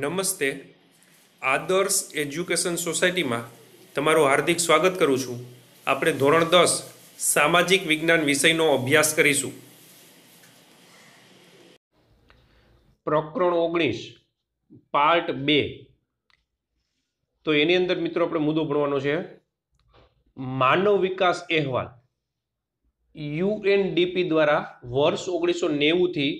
નમસ્તે આદર્શ એજ્યુકેશન સોસાયટીમાં તમારું હાર્દિક સ્વાગત કરું છું આપણે ધોરણ દસ સામાજિક વિજ્ઞાન વિષયનો અભ્યાસ કરીશું પ્રકરણ ઓગણીસ પાર્ટ બે તો એની અંદર મિત્રો આપણે મુદ્દો ભણવાનો છે માનવ વિકાસ અહેવાલ યુએનડીપી દ્વારા વર્ષ ઓગણીસો નેવુંથી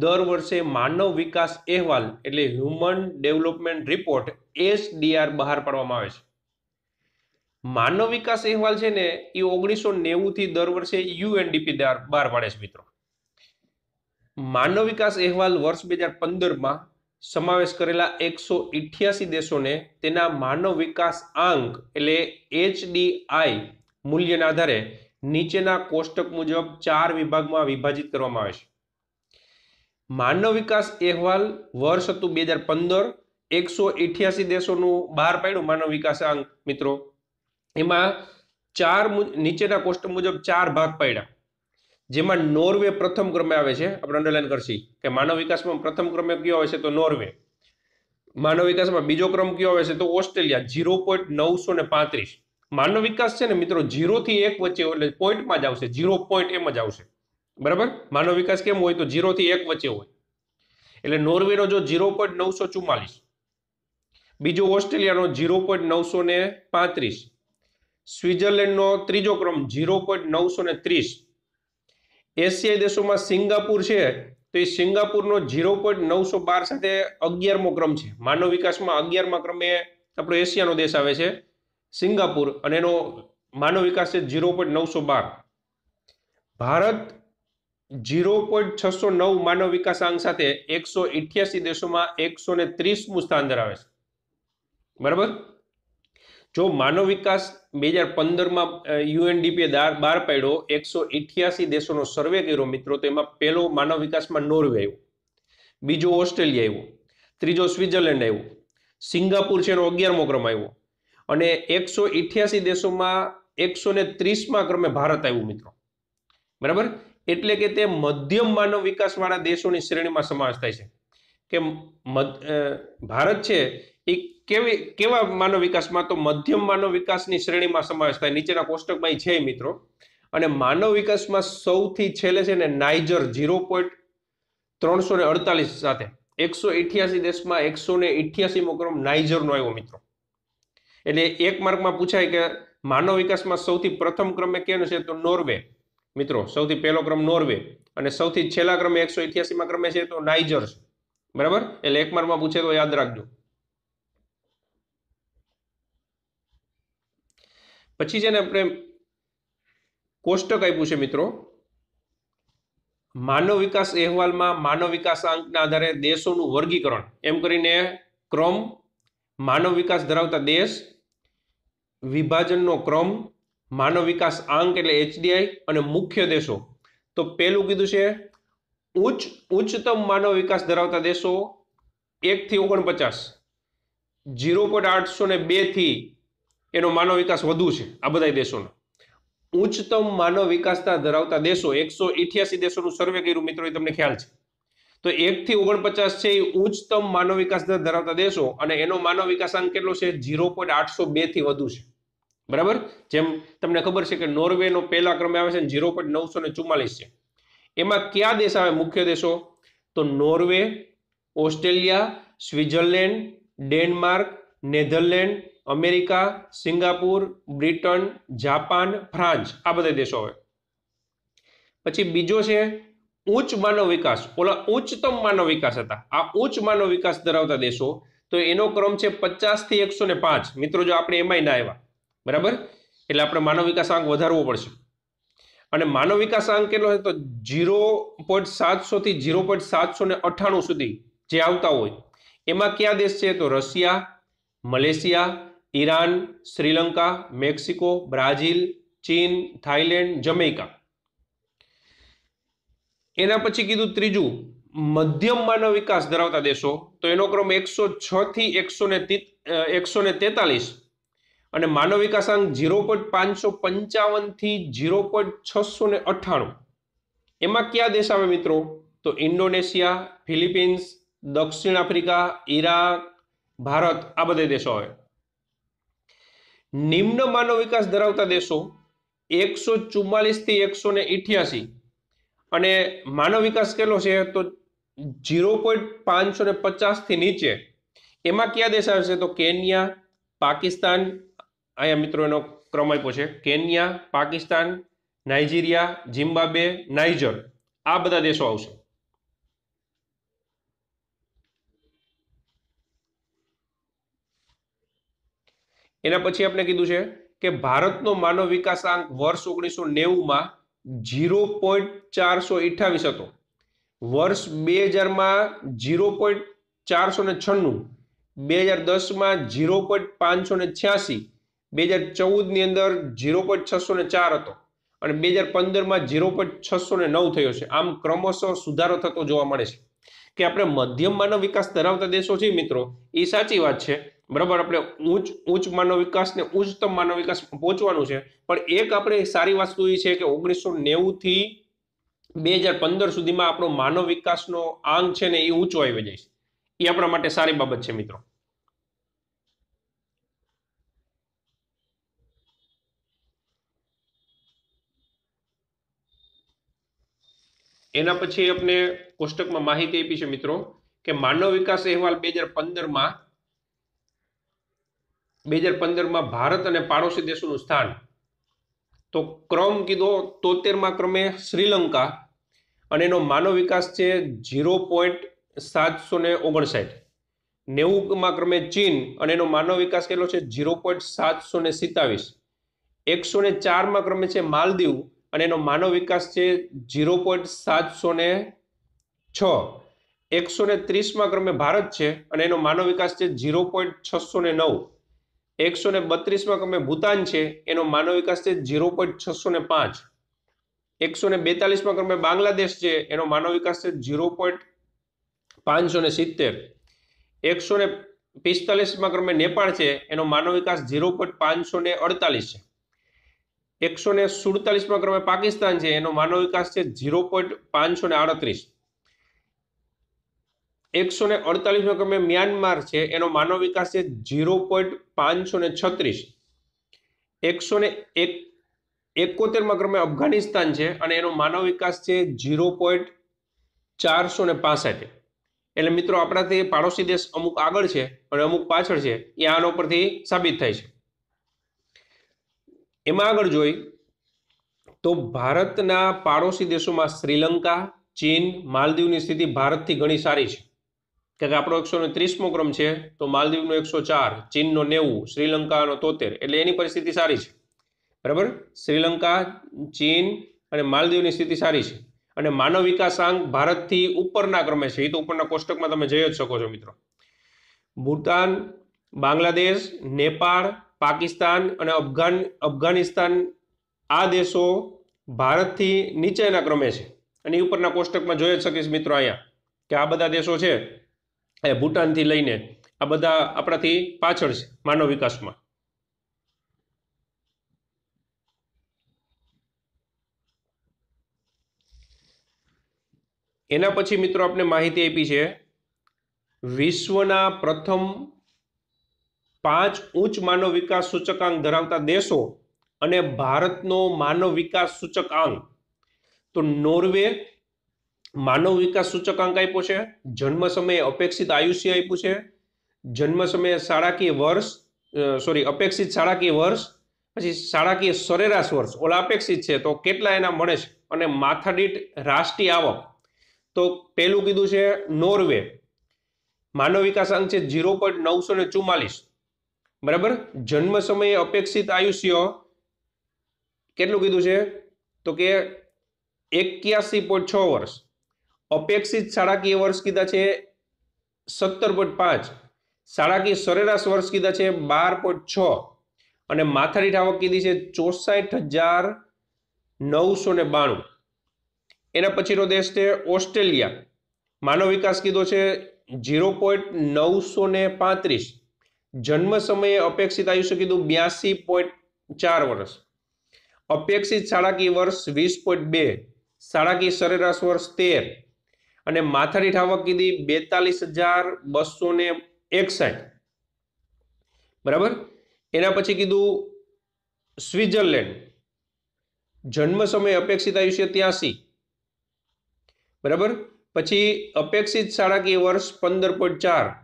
દર વર્ષે માનવ વિકાસ અહેવાલ એટલે હ્યુમન ડેવલપમેન્ટ રિપોર્ટ એસડીઆર બહાર પાડવામાં આવે છે માનવ વિકાસ અહેવાલ છે ને એ ઓગણીસો નેવુંથી દર વર્ષે યુએનડીપી બહાર પાડે છે મિત્રો માનવ વિકાસ અહેવાલ વર્ષ બે હજાર પંદરમાં સમાવેશ કરેલા એકસો ઇઠ્યાસી દેશોને તેના માનવ વિકાસ આંક એટલે એચડીઆઈ મૂલ્યના આધારે નીચેના કોષ્ટક મુજબ ચાર વિભાગમાં વિભાજિત કરવામાં આવે છે માનવ વિકાસ અહેવાલ વર્ષ હતું બે હજાર પંદર એકસો અઠ્યાસી દેશોનું બહાર પાડ્યું માનવ વિકાસ વિકાસાંક મિત્રો એમાં ચાર નીચેના કોષ્ટ મુજબ ચાર ભાગ પાડ્યા જેમાં નોર્વે પ્રથમ ક્રમે આવે છે આપણે અંડરલાઈન કરશી કે માનવ વિકાસમાં પ્રથમ ક્રમે કયો આવે છે તો નોર્વે માનવ વિકાસમાં બીજો ક્રમ કયો આવે છે તો ઓસ્ટ્રેલિયા ઝીરો પોઈન્ટ નવસો ને પાંત્રીસ માનવ વિકાસ છે ને મિત્રો ઝીરોથી એક વચ્ચે એટલે પોઈન્ટમાં જ આવશે ઝીરો પોઈન્ટ એમ જ આવશે બરાબર માનવ વિકાસ કેમ હોય તો ઝીરોથી એક વચ્ચે હોય એટલે નોર્વેનો જો ઝીરો પોઈન્ટ નવસો ચુમ્માલીસ બીજો ઓસ્ટ્રેલિયાનો ઝીરો પોઈન્ટ નવસો ને પાંત્રીસ સ્વિટ્ઝરલેન્ડનો ત્રીજો ક્રમ ઝીરો પોઈન્ટ નવસો ને ત્રીસ એશિયાઈ દેશોમાં સિંગાપુર છે તો એ સિંગાપુરનો ઝીરો પોઈન્ટ નવસો બાર સાથે અગિયારમો ક્રમ છે માનવ વિકાસમાં અગિયારમાં ક્રમે આપણો એશિયાનો દેશ આવે છે સિંગાપુર અને એનો માનવ વિકાસ છે ઝીરો પોઈન્ટ નવસો બાર ભારત જીરો પોઈન્ટ છસો નવ માનવ વિકાસાંક સાથે એકસો ઇઠ્યાસી દેશોમાં એકસો ને ત્રીસમું સ્થાન ધરાવે છે બરાબર જો માનવ વિકાસ બે હજાર પંદરમાં યુએનડીપીએ બહાર પાડ્યો એકસો ઇઠ્યાસી દેશોનો સર્વે કર્યો મિત્રો તેમાં પહેલો માનવ વિકાસમાં નોર્વે આવ્યો બીજો ઓસ્ટ્રેલિયા આવ્યો ત્રીજો સ્વિટ્ઝરલેન્ડ આવ્યો સિંગાપુર છે એનો અગિયારમો ક્રમ આવ્યો અને એકસો ઇઠ્યાસી દેશોમાં એકસો ને ત્રીસમાં ક્રમે ભારત આવ્યું મિત્રો બરાબર એટલે કે તે મધ્યમ માનવ વિકાસવાળા દેશોની શ્રેણીમાં સમાવેશ થાય છે કે ભારત છે એ કેવી કેવા માનવ વિકાસમાં તો મધ્યમ માનવ વિકાસની શ્રેણીમાં સમાવેશ થાય નીચેના કોષ્ટકમાં છે મિત્રો અને માનવ વિકાસમાં સૌથી છેલ્લે છે ને નાઇજર ઝીરો પોઈન્ટ ત્રણસો ને અડતાલીસ સાથે એકસો અઠ્યાસી દેશમાં એકસો ને અઠ્યાસીમો ક્રમ નાઇજરનો આવ્યો મિત્રો એટલે એક માર્કમાં પૂછાય કે માનવ વિકાસમાં સૌથી પ્રથમ ક્રમે કેનો છે તો નોર્વે મિત્રો સૌથી પહેલો ક્રમ નોર્વે અને સૌથી છેલ્લા ક્રમે એકસો ઇઠ્યાસીમાં ક્રમે છે તો નાઇજર બરાબર એટલે એક માર્કમાં પૂછે તો યાદ રાખજો પછી છે ને આપણે કોષ્ટક આપ્યું છે મિત્રો માનવ વિકાસ અહેવાલમાં માનવ અંકના આધારે દેશોનું વર્ગીકરણ એમ કરીને ક્રમ માનવ વિકાસ ધરાવતા દેશ વિભાજનનો ક્રમ માનવ વિકાસ આંક એટલે એચડીઆઈ અને મુખ્ય દેશો તો પહેલું કીધું છે ઉચ્ચ ઉચ્ચતમ માનવ વિકાસ ધરાવતા દેશો એકથી ઓગણપચાસ ઝીરો પોઈન્ટ આઠસો ને બેથી એનો માનવ વિકાસ વધુ છે આ બધા દેશોનો ઉચ્ચતમ માનવ વિકાસતા ધરાવતા દેશો એકસો ઇઠ્યાસી દેશોનું સર્વે કર્યું મિત્રો એ તમને ખ્યાલ છે તો એકથી ઓગણપચાસ છે એ ઉચ્ચતમ માનવ વિકાસ ધરાવતા દેશો અને એનો માનવ વિકાસ વિકાસાંક કેટલો છે ઝીરો પોઈન્ટ આઠસો બેથી વધુ છે બરાબર જેમ તમને ખબર છે કે નોર્વેનો પહેલા ક્રમે આવે છે ઝીરો પોઈન્ટ નવસો ને ચુમ્માલીસ છે એમાં કયા દેશ આવે મુખ્ય દેશો તો Norway Australia Switzerland Denmark Netherland America Singapore Britain Japan France આ બધા દેશો આવે પછી બીજો છે ઉચ્ચ માનવ વિકાસ ઓલા ઉચ્ચતમ માનવ વિકાસ હતા આ ઉચ્ચ માનવ વિકાસ ધરાવતા દેશો તો એનો ક્રમ છે પચાસ થી એકસો ને પાંચ મિત્રો જો આપણે એમાંય ના આવ્યા બરાબર એટલે આપણે માનવ વિકાસાંક વધારવો પડશે અને માનવ વિકાસાંક કેટલો હોય તો જીરો પોઈન્ટ સાતસોથી જીરો પોઈન્ટ સાતસો ને અઠ્ઠાણું સુધી જે આવતા હોય એમાં કયા દેશ છે તો Russia Malaysia Iran Sri Lanka Mexico Brazil ચીન થાઈલેન્ડ જમૈકા એના પછી કીધું ત્રીજું મધ્યમ માનવ વિકાસ ધરાવતા દેશો તો એનો ક્રમ એકસો છથી એકસો ને એકસો ને તેતાલીસ અને માનવ વિકાસાંક જીરો પોઈન્ટ પાંચસો પંચાવનથી જીરો પોઈન્ટ છસો ને અઠ્ઠાણું એમાં કયા દેશ આવે મિત્રો તો ઇન્ડોનેશિયા ફિલિપિન્સ દક્ષિણ આફ્રિકા ઈરાક ભારત આ બધા દેશો આવે નિમ્ન માનવ વિકાસ ધરાવતા દેશો એકસો ચુમ્માલીસથી એકસો ને ઇઠ્યાસી અને માનવ વિકાસ કેટલો છે તો જીરો પોઈન્ટ પાંચસો ને પચાસથી નીચે એમાં કયા દેશ આવે છે તો કેન્યા પાકિસ્તાન અહીંયા મિત્રો એનો ક્રમ આપ્યો છે Kenya Pakistan Nigeria Zimbabwe Niger આ બધા દેશો આવશે એના પછી આપણે કીધું છે કે ભારતનો માનવ વિકાસાંક વર્ષ ઓગણીસો નેવુંમાં જીરો પોઈન્ટ ચારસો અઠાવીસ હતો વર્ષ બે હજારમાં જીરો પોઈન્ટ ચારસો ને છન્નું બે હજાર દસમાં જીરો પોઈન્ટ પાંચસો ને છ્યાસી બે હજાર ચૌદની અંદર ઝીરો પોઈન્ટ છસો ને ચાર હતો અને બે હજાર પંદરમાં ઝીરો પોઈન્ટ છસો ને નવ થયો છે આમ ક્રમશઃ સુધારો થતો જોવા મળે છે કે આપણે મધ્યમ માનવ વિકાસ ધરાવતા દેશો છે મિત્રો એ સાચી વાત છે બરાબર આપણે ઊંચ ઉચ્ચ માનવ વિકાસ ને ઉચ્ચતમ માનવ વિકાસ પહોંચવાનું છે પણ એક આપણે સારી વસ્તુ એ છે કે ઓગણીસો નેવુંથી બે હજાર પંદર સુધીમાં આપણો માનવ વિકાસનો આંગ છે ને એ ઊંચો આવી જાય છે એ આપણા માટે સારી બાબત છે મિત્રો એના પછી આપણે કોષ્ટકમાં માહિતી આપી છે મિત્રો કે માનવ વિકાસ અહેવાલ બે હજાર પંદરમાં બે હજાર પંદરમાં ભારત અને પાડોશી દેશોનું સ્થાન તો ક્રમ કીધો તોતેરમાં ક્રમે શ્રીલંકા અને એનો માનવ વિકાસ છે ઝીરો પોઈન્ટ સાતસો ને ઓગણસાઠ નેવુંમાં ક્રમે ચીન અને એનો માનવ વિકાસ કેટલો છે ઝીરો પોઈન્ટ સાતસો ને સિત્તાવીસ એકસો ને ચારમાં ક્રમે છે માલદીવ અને એનો માનવ વિકાસ છે ઝીરો પોઈન્ટ સાતસો ને છ એકસો ને ત્રીસમાં ક્રમે ભારત છે અને એનો માનવ વિકાસ છે ઝીરો પોઈન્ટ છસો ને નવ એકસો ને બત્રીસમાં ક્રમે ભૂતાન છે એનો માનવ વિકાસ છે ઝીરો પોઈન્ટ છસો ને પાંચ એકસો ને બેતાલીસમાં ક્રમે બાંગ્લાદેશ છે એનો માનવ વિકાસ છે ઝીરો પોઈન્ટ પાંચસો ને સિત્તેર એકસો ને પિસ્તાલીસમાં ક્રમે નેપાળ છે એનો માનવ વિકાસ ઝીરો પોઈન્ટ પાંચસો ને અડતાલીસ છે એકસો ને સુડતાલીસમાં ક્રમે પાકિસ્તાન છે એનો માનવ વિકાસ છે ઝીરો પોઈન્ટ પાંચસો ને આડત્રીસ એકસો ને અડતાલીસમાં ક્રમે મ્યાનમાર છે એનો માનવ વિકાસ છે ઝીરો પોઈન્ટ પાંચસો ને છત્રીસ એકસો ને એક એકોતેરમાં ક્રમે અફઘાનિસ્તાન છે અને એનો માનવ વિકાસ છે ઝીરો પોઈન્ટ ચારસો ને પાસઠ એટલે મિત્રો આપણાથી પાડોશી દેશ અમુક આગળ છે અને અમુક પાછળ છે એ આના ઉપરથી સાબિત થાય છે એમાં આગળ જોઈ તો ભારતના પાડોશી દેશોમાં શ્રીલંકા ચીન માલદીવની સ્થિતિ ભારતથી ઘણી સારી છે કે આપણો એકસો ને ત્રીસમો ક્રમ છે તો માલદીવનો એકસો ચાર ચીનનો નેવું શ્રીલંકાનો તોતેર એટલે એની પરિસ્થિતિ સારી છે બરાબર શ્રીલંકા ચીન અને માલદીવની સ્થિતિ સારી છે અને માનવ વિકાસાંક ભારતથી ઉપરના ક્રમે છે એ તો ઉપરના કોષ્ટકમાં તમે જઈ જ શકો છો મિત્રો ભૂટાન બાંગ્લાદેશ નેપાળ પાકિસ્તાન અને અફઘાન અફઘાનિસ્તાન આ દેશો ભારતથી નીચેના ક્રમે છે અને એ ઉપરના કોષ્ટકમાં જોઈ જ શકીશ મિત્રો અહીંયા કે આ બધા દેશો છે એ ભૂટાનથી લઈને આ બધા આપણાથી પાછળ છે માનવ વિકાસમાં એના પછી મિત્રો આપણે માહિતી આપી છે વિશ્વના પ્રથમ પાંચ ઉચ્ચ માનવ વિકાસ સૂચકાંક ધરાવતા દેશો અને ભારતનો માનવ વિકાસ સૂચકાંક તો નોર્વે માનવ વિકાસ સૂચકાંક આપ્યો છે જન્મ સમયે અપેક્ષિત આયુષ્ય આપ્યું છે જન્મ સમયે શાળાકીય વર્ષ સોરી અપેક્ષિત શાળાકીય વર્ષ પછી શાળાકીય સરેરાશ વર્ષ ઓલા અપેક્ષિત છે તો કેટલા એના મળે છે અને માથાદીઠ રાષ્ટ્રીય આવક તો પહેલું કીધું છે નોર્વે માનવ વિકાસ અંક છે ઝીરો પોઈન્ટ નવસો ને ચુમ્માલીસ બરાબર જન્મ સમયે અપેક્ષિત આયુષ્ય કેટલું કીધું છે તો કે એક્યાસી પોઈન્ટ છ વર્ષ અપેક્ષિત શાળાકીય વર્ષ કીધા છે સત્તર પોઈન્ટ પાંચ શાળાકીય સરેરાશ વર્ષ કીધા છે બાર પોઈન્ટ છ અને માથાદીઠ આવક કીધી છે ચોસાઠ હજાર નવસો ને બાણું એના પછીનો દેશ છે ઓસ્ટ્રેલિયા માનવ વિકાસ કીધો છે ઝીરો પોઈન્ટ નવસો ને પાંત્રીસ જન્મ સમયે અપેક્ષિત આયુષ્ય કીધું બ્યાસી પોઈન્ટ ચાર વર્ષ અપેક્ષિત શાળાકીય વર્ષ વીસ પોઈન્ટ બે શાળાકીય સરેરાશ વર્ષ તેર અને માથાની ઠાવક કીધી બેતાલીસ હજાર બસો ને એકસાઠ બરાબર એના પછી કીધું સ્વિટ્ઝરલેન્ડ જન્મ સમયે અપેક્ષિત આયુષ્ય ત્યાસી બરાબર પછી અપેક્ષિત શાળાકીય વર્ષ પંદર પોઈન્ટ ચાર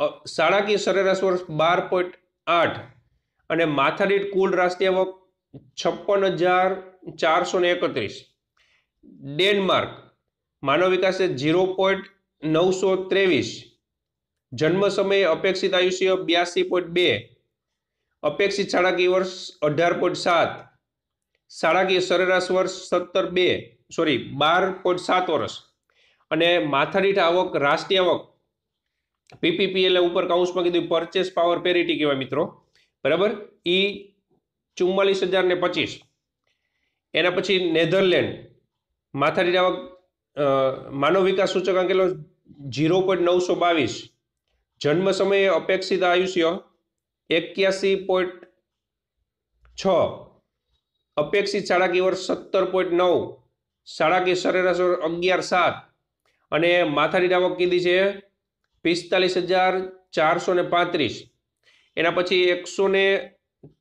શાળાકીય સરેરાશ વર્ષ બાર પોઈન્ટ આઠ અને માથાદીઠ કુલ રાષ્ટ્રીય આવક છપ્પન હજાર ચારસો ને એકત્રીસ ડેનમાર્ક માનવ વિકાસે ઝીરો પોઈન્ટ નવસો ત્રેવીસ જન્મ સમયે અપેક્ષિત આયુષ્ય બ્યાસી પોઈન્ટ બે અપેક્ષિત શાળાકીય વર્ષ અઢાર પોઈન્ટ સાત શાળાકીય સરેરાશ વર્ષ સત્તર બે સોરી બાર પોઈન્ટ સાત વર્ષ અને માથાદીઠ આવક રાષ્ટ્રીય આવક પીપીપી એટલે ઉપર કાઉન્સમાં કીધું પરચેસ પાવર પેરિટી કહેવાય મિત્રો બરાબર એ ચુમ્માલીસ હજાર ને પચીસ એના પછી નેધરલેન્ડ માથાડી આવક માનવ વિકાસ સૂચકાંક કેટલો ઝીરો પોઈન્ટ નવસો બાવીસ જન્મ સમયે અપેક્ષિત આયુષ્ય એક્યાસી પોઈન્ટ છ અપેક્ષિત શાળાકીય વર્ષ સત્તર પોઈન્ટ નવ શાળાકીય સરેરાશ અગિયાર સાત અને માથાની આવક કીધી છે પિસ્તાલીસ હજાર ચારસો ને પાંત્રીસ એના પછી એકસો ને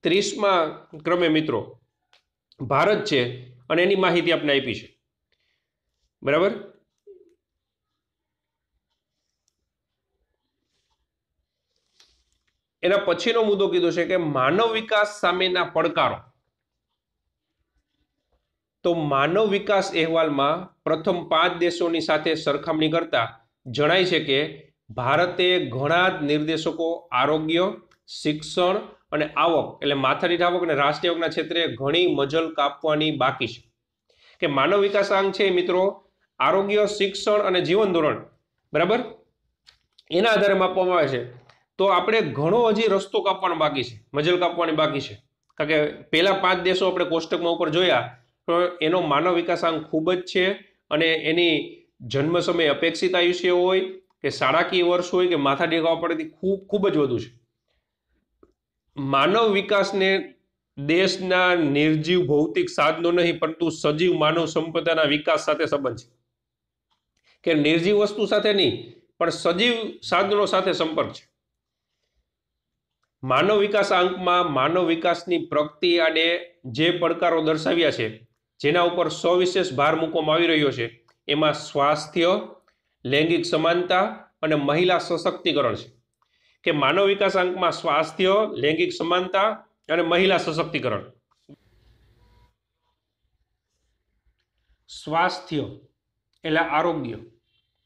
ત્રીસમાં ક્રમે મિત્રો ભારત છે અને એની માહિતી આપણે આપી છે બરાબર એના પછીનો મુદ્દો કીધો છે કે માનવ વિકાસ સામેના પડકારો તો માનવ વિકાસ અહેવાલમાં પ્રથમ પાંચ દેશોની સાથે સરખામણી કરતા જણાય છે કે ભારતે ઘણા જ નિર્દેશકો આરોગ્ય શિક્ષણ અને આવક એટલે માથાદીઠ આવક અને રાષ્ટ્રીય આવકના ક્ષેત્રે ઘણી મજલ કાપવાની બાકી છે કે માનવ વિકાસ આંગ છે મિત્રો આરોગ્ય શિક્ષણ અને જીવન ધોરણ બરાબર એના આધારે માપવામાં આવે છે તો આપણે ઘણો હજી રસ્તો કાપવાનો બાકી છે મજલ કાપવાની બાકી છે કારણ કે પહેલાં પાંચ દેશો આપણે કોષ્ટકમાં ઉપર જોયા તો એનો માનવ વિકાસ આંગ ખૂબ જ છે અને એની જન્મ સમયે અપેક્ષિત આયુષ્ય હોય કે શાળાકીય વર્ષ હોય કે માથા ટેકવા પડેથી ખૂબ ખૂબ જ વધુ છે માનવ વિકાસને દેશના નિર્જીવ ભૌતિક સાધનો નહીં પરંતુ સજીવ માનવ સંપદાના વિકાસ સાથે સંબંધ છે કે નિર્જીવ વસ્તુ સાથે નહીં પણ સજીવ સાધનો સાથે સંપર્ક છે માનવ વિકાસ અંકમાં માનવ વિકાસની પ્રગતિ આડે જે પડકારો દર્શાવ્યા છે જેના ઉપર સવિશેષ ભાર મૂકવામાં આવી રહ્યો છે એમાં સ્વાસ્થ્ય લૈંગિક સમાનતા અને મહિલા સશક્તિકરણ છે કે માનવ વિકાસ અંકમાં સ્વાસ્થ્ય લૈંગિક સમાનતા અને મહિલા સશક્તિકરણ સ્વાસ્થ્ય એટલે આરોગ્ય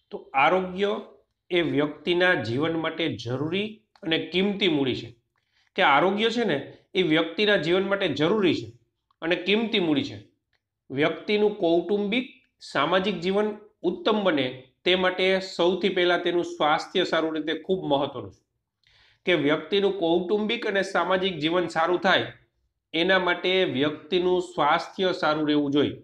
તો આરોગ્ય એ વ્યક્તિના જીવન માટે જરૂરી અને કિંમતી મૂડી છે કે આરોગ્ય છે ને એ વ્યક્તિના જીવન માટે જરૂરી છે અને કિંમતી મૂડી છે વ્યક્તિનું કૌટુંબિક સામાજિક જીવન ઉત્તમ બને તે માટે સૌથી પહેલાં તેનું સ્વાસ્થ્ય સારું રીતે ખૂબ મહત્વનું છે કે વ્યક્તિનું કૌટુંબિક અને સામાજિક જીવન સારું થાય એના માટે વ્યક્તિનું સ્વાસ્થ્ય સારું રહેવું જોઈએ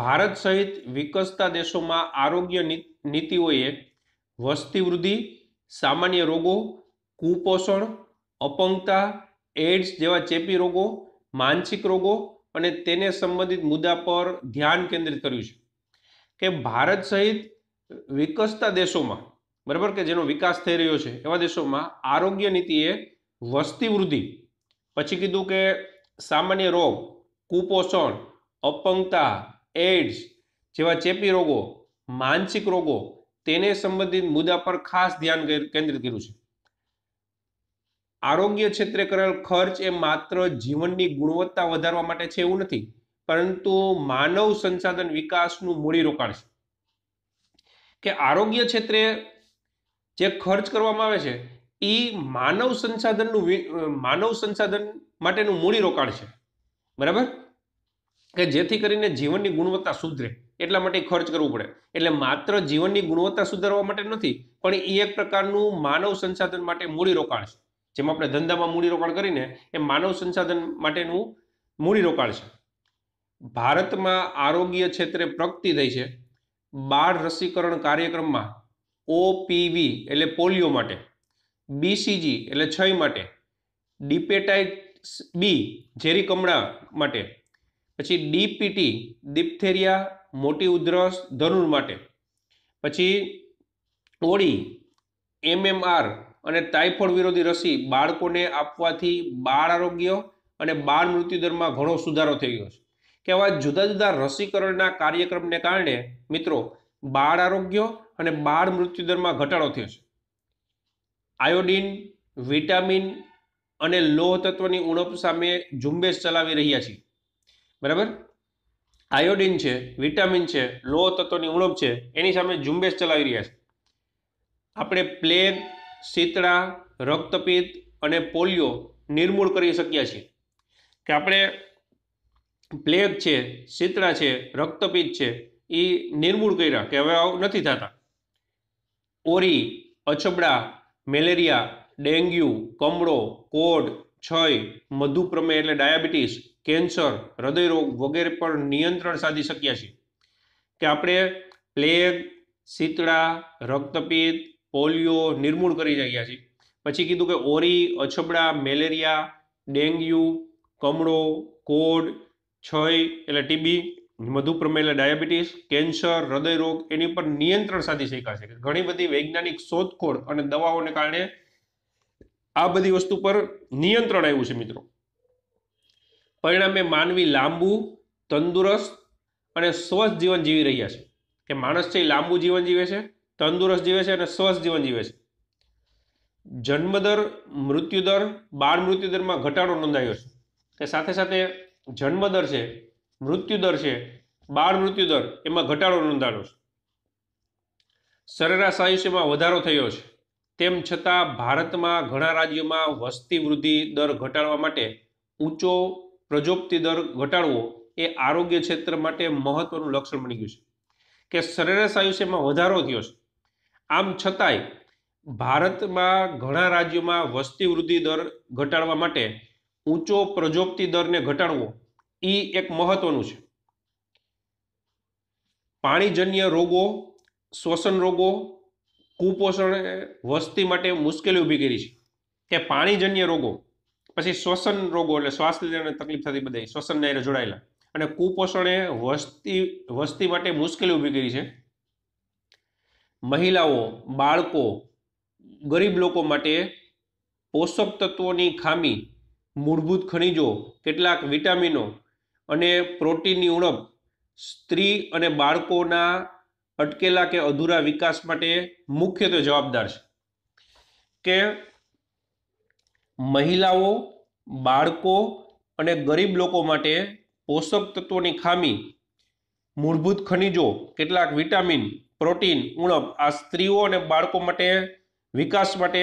ભારત સહિત વિકસતા દેશોમાં આરોગ્ય નીતિઓએ વસ્તી વૃદ્ધિ સામાન્ય રોગો કુપોષણ અપંગતા એડ્સ જેવા ચેપી રોગો માનસિક રોગો અને તેને સંબંધિત મુદ્દા પર ધ્યાન કેન્દ્રિત કર્યું છે કે ભારત સહિત વિકસતા દેશોમાં બરાબર કે જેનો વિકાસ થઈ રહ્યો છે એવા દેશોમાં આરોગ્ય નીતિએ વસ્તી વૃદ્ધિ પછી કીધું કે સામાન્ય રોગ કુપોષણ અપંગતા એઇડ્સ જેવા ચેપી રોગો માનસિક રોગો તેને સંબંધિત મુદ્દા પર ખાસ ધ્યાન કેન્દ્રિત કર્યું છે આરોગ્ય ક્ષેત્રે કરેલ ખર્ચ એ માત્ર જીવનની ગુણવત્તા વધારવા માટે છે એવું નથી પરંતુ માનવ સંસાધન વિકાસનું મૂડી રોકાણ છે કે આરોગ્ય ક્ષેત્રે જે ખર્ચ કરવામાં આવે છે એ માનવ સંસાધનનું માનવ સંસાધન માટેનું મૂડી રોકાણ છે બરાબર કે જેથી કરીને જીવનની ગુણવત્તા સુધરે એટલા માટે ખર્ચ કરવું પડે એટલે માત્ર જીવનની ગુણવત્તા સુધારવા માટે નથી પણ એ એક પ્રકારનું માનવ સંસાધન માટે મૂડી રોકાણ છે જેમાં આપણે ધંધામાં મૂડીરોકાણ કરીને એ માનવ સંસાધન માટેનું મૂડી રોકાણ છે ભારતમાં આરોગ્ય ક્ષેત્રે પ્રગતિ થઈ છે બાળ રસીકરણ કાર્યક્રમમાં ઓપીવી એટલે પોલિયો માટે બીસીજી એટલે છય માટે ડિપેટાઇટ્સ બી ઝેરી કમળા માટે પછી ડીપીટી ડીપથેરિયા મોટી ઉધરસ ધનુર માટે પછી ઓળી એમએમઆર અને ટાઇફોઇડ વિરોધી રસી બાળકોને આપવાથી બાળ આરોગ્ય અને બાળ મૃત્યુદરમાં ઘણો સુધારો થઈ ગયો છે કે આવા જુદા જુદા રસીકરણના કાર્યક્રમને કારણે મિત્રો બાળ આરોગ્ય અને બાળ મૃત્યુદરમાં ઘટાડો થયો છે આયોડિન વિટામિન અને લોહ તત્વની ઉણપ સામે ઝુંબેશ ચલાવી રહ્યા છીએ બરાબર આયોડિન છે વિટામિન છે લોહ તત્વની ઉણપ છે એની સામે ઝુંબેશ ચલાવી રહ્યા છે આપણે પ્લેગ શીતળા રક્તપિત્ત અને પોલિયો નિર્મૂળ કરી શક્યા છીએ કે આપણે પ્લેગ છે શીતળા છે રક્તપિત છે એ નિર્મૂળ કર્યા કે હવે આવું નથી થતા ઓરી અછબડા મેલેરિયા ડેન્ગ્યુ કમળો કોડ છય મધુપ્રમેહ એટલે ડાયાબિટીસ કેન્સર હૃદયરોગ વગેરે પર નિયંત્રણ સાધી શક્યા છીએ કે આપણે પ્લેગ શીતળા રક્તપિત્ત પોલિયો નિર્મૂળ કરી રહ્યા છીએ પછી કીધું કે ઓરી અછબડા મેલેરિયા ડેન્ગ્યુ કમળો કોડ છય એટલે ટીબી મધુપ્રમેહ એટલે ડાયાબિટીસ કેન્સર હૃદયરોગ એની પર નિયંત્રણ સાધી શકાશે ઘણી બધી વૈજ્ઞાનિક શોધખોળ અને દવાઓને કારણે આ બધી વસ્તુ પર નિયંત્રણ આવ્યું છે મિત્રો પરિણામે માનવી લાંબુ તંદુરસ્ત અને સ્વસ્થ જીવન જીવી રહ્યા છે કે માણસ છે એ લાંબુ જીવન જીવે છે તંદુરસ્ત જીવે છે અને સ્વસ્થ જીવન જીવે છે જન્મદર મૃત્યુદર બાળ મૃત્યુદરમાં ઘટાડો નોંધાયો છે કે સાથે સાથે જન્મદર છે મૃત્યુદર છે બાળ મૃત્યુદર એમાં ઘટાડો નોંધાયો છે સરેરાશ આયુષ્યમાં વધારો થયો છે તેમ છતાં ભારતમાં ઘણા રાજ્યોમાં વસ્તી વૃદ્ધિ દર ઘટાડવા માટે ઊંચો પ્રજોપ્તિ દર ઘટાડવો એ આરોગ્ય ક્ષેત્ર માટે મહત્વનું લક્ષણ બની ગયું છે કે સરેરાશ આયુષ્યમાં વધારો થયો છે આમ છતાંય ભારતમાં ઘણા રાજ્યોમાં વસ્તી વૃદ્ધિ દર ઘટાડવા માટે ઊંચો પ્રજોપ્તિ દરને ઘટાડવો એ એક મહત્વનું છે પાણીજન્ય રોગો શ્વસન રોગો કુપોષણ વસ્તી માટે મુશ્કેલી ઊભી કરી છે કે પાણીજન્ય રોગો પછી શ્વસન રોગો એટલે શ્વાસ લેવાને તકલીફ થતી બધા શ્વસન નાયરે જોડાયેલા અને કુપોષણે વસ્તી વસ્તી માટે મુશ્કેલી ઊભી કરી છે મહિલાઓ બાળકો ગરીબ લોકો માટે પોષક તત્વોની ખામી મૂળભૂત ખનિજો કેટલાક વિટામિનો અને પ્રોટીનની ઉણપ સ્ત્રી અને બાળકોના અટકેલા કે અધૂરા વિકાસ માટે મુખ્યત્વે જવાબદાર છે કે મહિલાઓ બાળકો અને ગરીબ લોકો માટે પોષક તત્વોની ખામી મૂળભૂત ખનિજો કેટલાક વિટામિન પ્રોટીન ઉણપ આ સ્ત્રીઓ અને બાળકો માટે વિકાસ માટે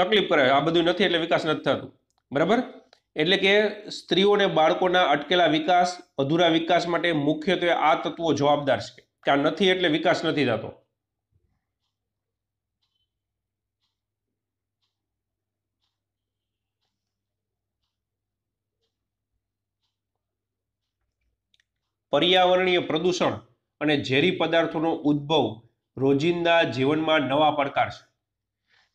તકલીફ કરે આ બધું નથી એટલે વિકાસ નથી થતું બરાબર એટલે કે સ્ત્રીઓને બાળકોના અટકેલા વિકાસ અધૂરા વિકાસ માટે મુખ્યત્વે આ તત્વો જવાબદાર છે કે આ નથી એટલે વિકાસ નથી થતો પર્યાવરણીય પ્રદૂષણ અને ઝેરી પદાર્થોનો ઉદ્ભવ રોજિંદા જીવનમાં નવા પડકાર છે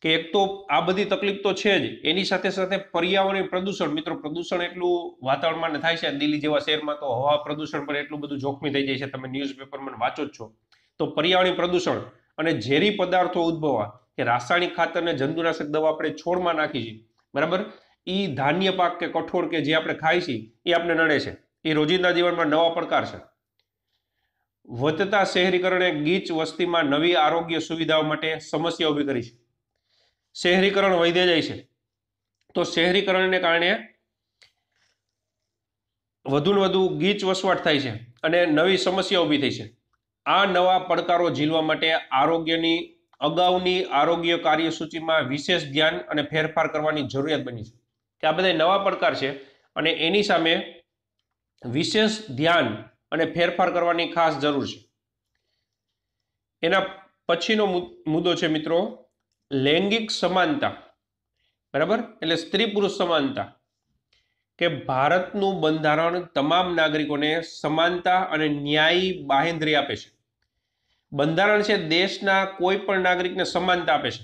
કે એક તો આ બધી તકલીફ તો છે જ એની સાથે સાથે પર્યાવરણીય પ્રદૂષણ મિત્રો પ્રદૂષણ એટલું વાતાવરણમાં થાય છે દિલ્હી જેવા શહેરમાં તો હવા પ્રદૂષણ પર એટલું બધું જોખમી થઈ જાય છે તમે ન્યૂઝપેપરમાં વાંચો જ છો તો પર્યાવરણીય પ્રદૂષણ અને ઝેરી પદાર્થો ઉદ્ભવવા કે રાસાયણિક ખાતર ને જંતુનાશક દવા આપણે છોડમાં નાખી છીએ બરાબર એ ધાન્ય પાક કે કઠોળ કે જે આપણે ખાઈ છીએ એ આપણે નડે છે એ રોજિંદા જીવનમાં નવા પડકાર છે વધતા શહેરીકરણે ગીચ વસ્તીમાં નવી આરોગ્ય સુવિધાઓ માટે સમસ્યા ઊભી કરી છે શહેરીકરણ વધે જાય છે તો શહેરીકરણને કારણે વધુને વધુ ગીચ વસવાટ થાય છે અને નવી સમસ્યા ઊભી થઈ છે આ નવા પડકારો ઝીલવા માટે આરોગ્યની અગાઉની આરોગ્ય કાર્યસૂચિમાં વિશેષ ધ્યાન અને ફેરફાર કરવાની જરૂરિયાત બની છે કે આ બધા નવા પડકાર છે અને એની સામે વિશેષ ધ્યાન અને ફેરફાર કરવાની ખાસ જરૂર છે એના પછીનો મુદ્દો છે મિત્રો લૈંગિક સમાનતા બરાબર એટલે સ્ત્રી પુરુષ સમાનતા કે ભારતનું બંધારણ તમામ નાગરિકોને સમાનતા અને ન્યાયી બાહેન્દ્રી આપે છે બંધારણ છે દેશના કોઈ પણ નાગરિકને સમાનતા આપે છે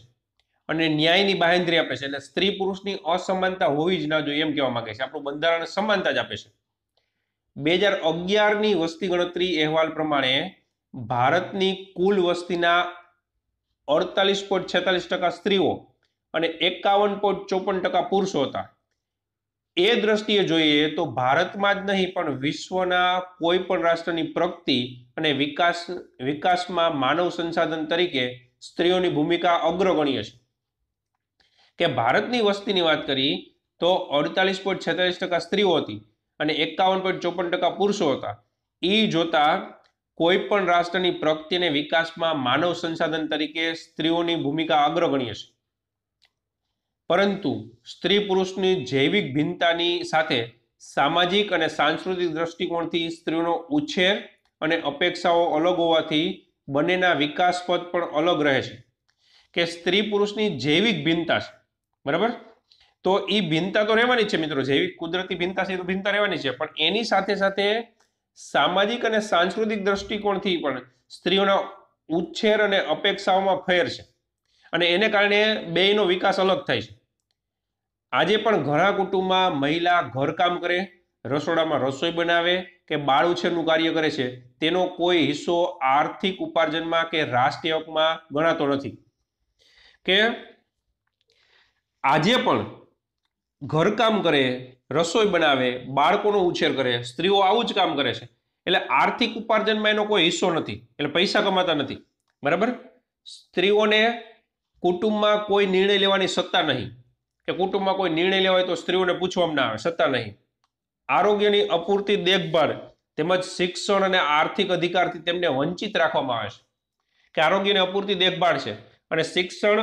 અને ન્યાયની બાહેંધરી આપે છે એટલે સ્ત્રી પુરુષની અસમાનતા હોવી જ ના જોઈએ એમ કહેવા માંગે છે આપણું બંધારણ સમાનતા જ આપે છે બે હજાર અગિયારની વસ્તી ગણતરી અહેવાલ પ્રમાણે ભારતની કુલ વસ્તીના અડતાલીસ પોઈન્ટ છેતાલીસ ટકા સ્ત્રીઓ અને એકાવન પોઈન્ટ ચોપન ટકા પુરુષો હતા એ દ્રષ્ટિએ જોઈએ તો ભારતમાં જ નહીં પણ વિશ્વના કોઈ પણ રાષ્ટ્રની પ્રગતિ અને વિકાસ વિકાસમાં માનવ સંસાધન તરીકે સ્ત્રીઓની ભૂમિકા અગ્રગણ્ય છે કે ભારતની વસ્તીની વાત કરી તો અડતાલીસ પોઈન્ટ છેતાલીસ ટકા સ્ત્રીઓ હતી અને એકાવન પોઈન્ટ ચોપન ટકા પુરુષો હતા એ જોતા કોઈપણ રાષ્ટ્રની પ્રગતિ અને વિકાસમાં માનવ સંસાધન તરીકે સ્ત્રીઓની ભૂમિકા અગ્રગણ્ય છે પરંતુ સ્ત્રી પુરુષની જૈવિક ભિન્નતાની સાથે સામાજિક અને સાંસ્કૃતિક દ્રષ્ટિકોણથી સ્ત્રીઓનો ઉછેર અને અપેક્ષાઓ અલગ હોવાથી બંનેના વિકાસ પદ પણ અલગ રહે છે કે સ્ત્રી પુરુષની જૈવિક ભિન્નતા છે બરાબર તો એ ભિન્નતા તો રહેવાની છે મિત્રો જૈવિક કુદરતી ભિન્નતા છે તો ભિન્નતા રહેવાની છે પણ એની સાથે સાથે સામાજિક અને સાંસ્કૃતિક દ્રષ્ટિકોણથી પણ સ્ત્રીઓના ઉચ્છેર અને અપેક્ષાઓમાં ફેર છે અને એને કારણે બેયનો વિકાસ અલગ થાય છે આજે પણ ઘણા કુટુંબમાં મહિલા ઘરકામ કરે રસોડામાં રસોઈ બનાવે કે બાળ ઉછેરનું કાર્ય કરે છે તેનો કોઈ હિસ્સો આર્થિક ઉપાર્જનમાં કે રાષ્ટ્રીયકમાં ગણાતો નથી કે આજે પણ ઘરકામ કરે રસોઈ બનાવે બાળકોનો ઉછેર કરે સ્ત્રીઓ આવું જ કામ કરે છે એટલે આર્થિક ઉપાર્જનમાં એનો કોઈ હિસ્સો નથી એટલે પૈસા કમાતા નથી બરાબર સ્ત્રીઓને કુટુંબમાં કોઈ નિર્ણય લેવાની સત્તા નહીં કે કુટુંબમાં કોઈ નિર્ણય લેવાય તો સ્ત્રીઓને પૂછવામાં ના આવે સત્તા નહીં આરોગ્યની અપૂરતી દેખભાળ તેમજ શિક્ષણ અને આર્થિક અધિકારથી તેમને વંચિત રાખવામાં આવે છે કે આરોગ્યની અપૂરતી દેખભાળ છે અને શિક્ષણ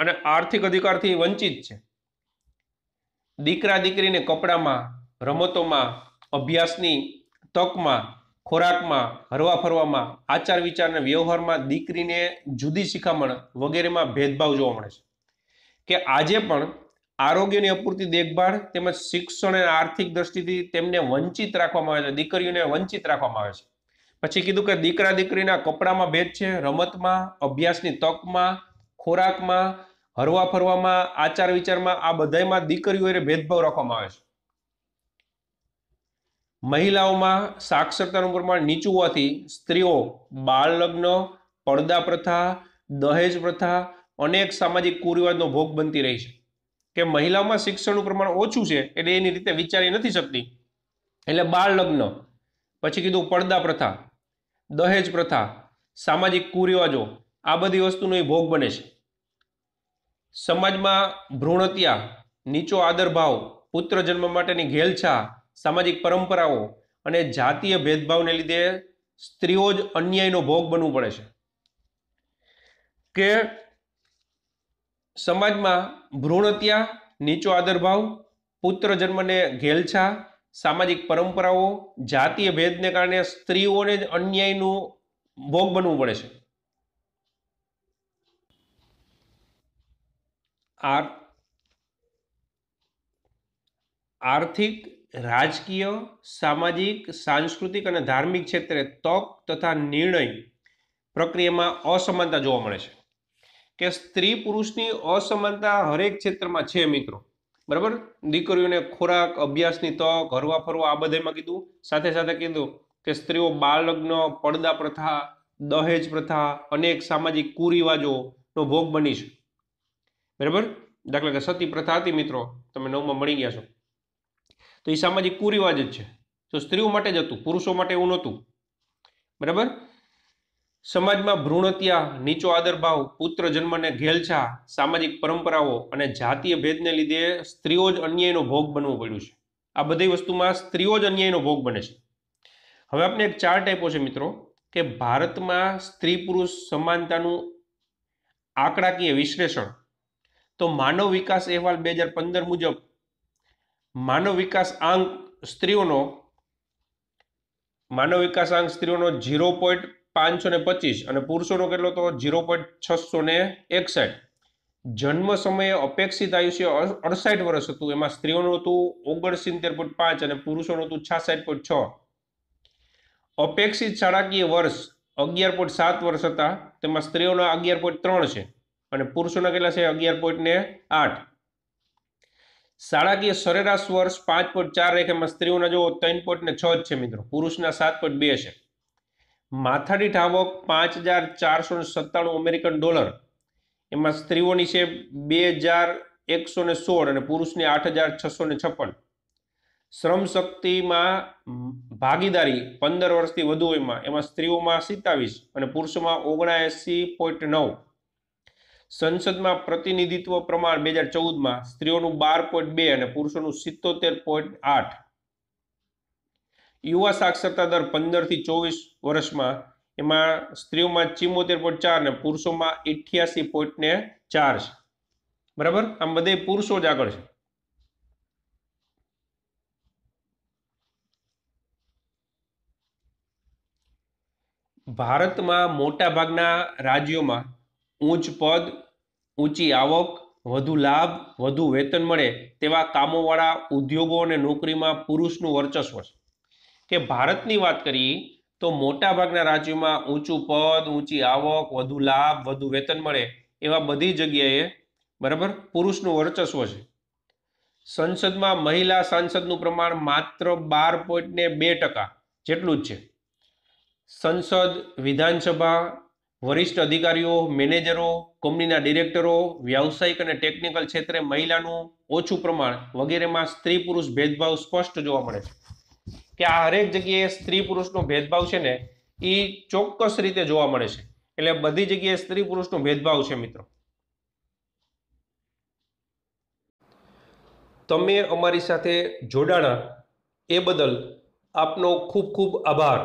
અને આર્થિક અધિકારથી વંચિત છે દીકરા દીકરીને કપડામાં રમતોમાં અભ્યાસની તકમાં ખોરાકમાં હરવા ફરવામાં આચાર વિચારને વ્યવહારમાં દીકરીને જુદી શિખામણ વગેરેમાં ભેદભાવ જોવા મળે છે કે આજે પણ આરોગ્યની અપૂરતી દેખભાળ તેમજ શિક્ષણ અને આર્થિક દ્રષ્ટિથી તેમને વંચિત રાખવામાં આવે છે દીકરીઓને વંચિત રાખવામાં આવે છે પછી કીધું કે દીકરા દીકરીના કપડામાં ભેદ છે રમતમાં અભ્યાસની તકમાં ખોરાકમાં હરવા ફરવામાં આચાર વિચારમાં આ બધામાં દીકરીઓ ભેદભાવ રાખવામાં આવે છે મહિલાઓમાં સાક્ષરતાનું પ્રમાણ નીચું હોવાથી સ્ત્રીઓ બાળ લગ્ન પડદા પ્રથા દહેજ પ્રથા અનેક સામાજિક કુરિવાજનો ભોગ બનતી રહી છે કે મહિલાઓમાં શિક્ષણનું પ્રમાણ ઓછું છે એટલે એની રીતે વિચારી નથી શકતી એટલે બાળ લગ્ન પછી કીધું પડદા પ્રથા દહેજ પ્રથા સામાજિક કુરિવાજો આ બધી વસ્તુનો એ ભોગ બને છે સમાજમાં ભ્રૂણત્યા નીચો આદરભાવ પુત્ર જન્મ માટેની ઘેલછા સામાજિક પરંપરાઓ અને જાતીય ભેદભાવને લીધે સ્ત્રીઓ જ અન્યાયનો ભોગ બનવું પડે છે કે સમાજમાં ભ્રૂણત્યા નીચો આદરભાવ પુત્ર જન્મને ઘેલછા સામાજિક પરંપરાઓ જાતીય ભેદને કારણે સ્ત્રીઓને જ અન્યાયનું ભોગ બનવું પડે છે આર આર્થિક રાજકીય સામાજિક સાંસ્કૃતિક અને ધાર્મિક ક્ષેત્રે તક તથા નિર્ણય પ્રક્રિયામાં અસમાનતા જોવા મળે છે કે સ્ત્રી પુરુષની અસમાનતા હરેક ક્ષેત્રમાં છે મિત્રો બરાબર દીકરીઓને ખોરાક અભ્યાસની તક હરવા ફરવા આ બધામાં કીધું સાથે સાથે કીધું કે સ્ત્રીઓ બાળ લગ્ન પડદા પ્રથા દહેજ પ્રથા અનેક સામાજિક કુરિવાજોનો ભોગ બની છે બરાબર દાખલા કે સતી પ્રથા હતી મિત્રો તમે નવમાં મળી ગયા છો તો એ સામાજિક કુરિવાજ જ છે તો સ્ત્રીઓ માટે જ હતું પુરુષો માટે એવું નહોતું બરાબર સમાજમાં ભ્રૂણત્યા નીચો આદરભાવ પુત્ર જન્મને ઘેલછા સામાજિક પરંપરાઓ અને જાતીય ભેદને લીધે સ્ત્રીઓ જ અન્યાયનો ભોગ બનવો પડ્યું છે આ બધી વસ્તુમાં સ્ત્રીઓ જ અન્યાયનો ભોગ બને છે હવે આપણે એક ચાર્ટ આપ્યો છે મિત્રો કે ભારતમાં સ્ત્રી પુરુષ સમાનતાનું આંકડાકીય વિશ્લેષણ તો માનવ વિકાસ અહેવાલ બે હજાર પંદર મુજબ માનવ વિકાસ આંક સ્ત્રીઓનો માનવ વિકાસ આંક સ્ત્રીઓનો ઝીરો પોઈન્ટ પાંચસો ને પચીસ અને પુરુષોનો કેટલો તો ઝીરો પોઈન્ટ છસો ને એકસઠ જન્મ સમયે અપેક્ષિત આયુષ્ય અડસાઠ વર્ષ હતું એમાં સ્ત્રીઓનું હતું ઓગણસિત્તેર પોઈન્ટ પાંચ અને પુરુષોનું હતું છાસઠ પોઈન્ટ છ અપેક્ષિત શાળાકીય વર્ષ અગિયાર પોઈન્ટ સાત વર્ષ હતા તેમાં સ્ત્રીઓના અગિયાર પોઈન્ટ ત્રણ છે અને પુરુષોના કેટલા છે અગિયાર પોઈન્ટ ને આઠ શાળાકીય સરેરાશ વર્ષ પાંચ પોઈન્ટ ચાર રેખામાં સ્ત્રીઓના જોવો ત્રણ પોઈન્ટ ને છ જ છે મિત્રો પુરુષના સાત પોઈન્ટ બે છે માથાની ઠાવક પાંચ હજાર ચારસો ને સત્તાણું અમેરિકન ડોલર એમાં સ્ત્રીઓની છે બે હજાર એકસો ને સોળ અને પુરુષની આઠ હજાર છસો ને છપ્પન શ્રમ શક્તિમાં ભાગીદારી પંદર વર્ષથી વધુ એમાં એમાં સ્ત્રીઓમાં સિત્તાવીસ અને પુરુષોમાં ઓગણાએંસી પોઈન્ટ નવ સંસદમાં પ્રતિનિધિત્વ પ્રમાણ બે હજાર ચૌદમાં સ્ત્રીઓનું બાર પોઈન્ટ બે અને પુરુષોનું સિત્તોતેર પોઈન્ટ આઠ યુવા સાક્ષરતા દર પંદરથી ચોવીસ વર્ષમાં એમાં સ્ત્રીઓમાં ચિમોતેર પોઈન્ટ ચાર અને પુરુષોમાં અઠ્યાસી પોઈન્ટ ને ચાર છે બરાબર આમ બધે પુરુષો જ આગળ છે ભારતમાં મોટાભાગના રાજ્યોમાં ઊંચ પદ ઊંચી આવક વધુ લાભ વધુ વેતન મળે તેવા કામોવાળા ઉદ્યોગો અને નોકરીમાં પુરુષનું વર્ચસ્વ છે કે ભારતની વાત કરીએ તો મોટાભાગના રાજ્યોમાં ઊંચું પદ ઊંચી આવક વધુ લાભ વધુ વેતન મળે એવા બધી જગ્યાએ બરાબર પુરુષનું વર્ચસ્વ છે સંસદમાં મહિલા સાંસદનું પ્રમાણ માત્ર બાર પોઈન્ટ ને બે ટકા જેટલું જ છે સંસદ વિધાનસભા વરિષ્ઠ અધિકારીઓ મેનેજરો કંપનીના ડિરેક્ટરો વ્યાવસાયિક અને ટેકનિકલ ક્ષેત્રે મહિલાનું ઓછું પ્રમાણ વગેરેમાં સ્ત્રી પુરુષ ભેદભાવ સ્પષ્ટ જોવા મળે છે કે આ હરેક જગ્યાએ સ્ત્રી પુરુષનો ભેદભાવ છે ને એ ચોક્કસ રીતે જોવા મળે છે એટલે બધી જગ્યાએ સ્ત્રી પુરુષનો ભેદભાવ છે મિત્રો તમે અમારી સાથે જોડાણા એ બદલ આપનો ખૂબ ખૂબ આભાર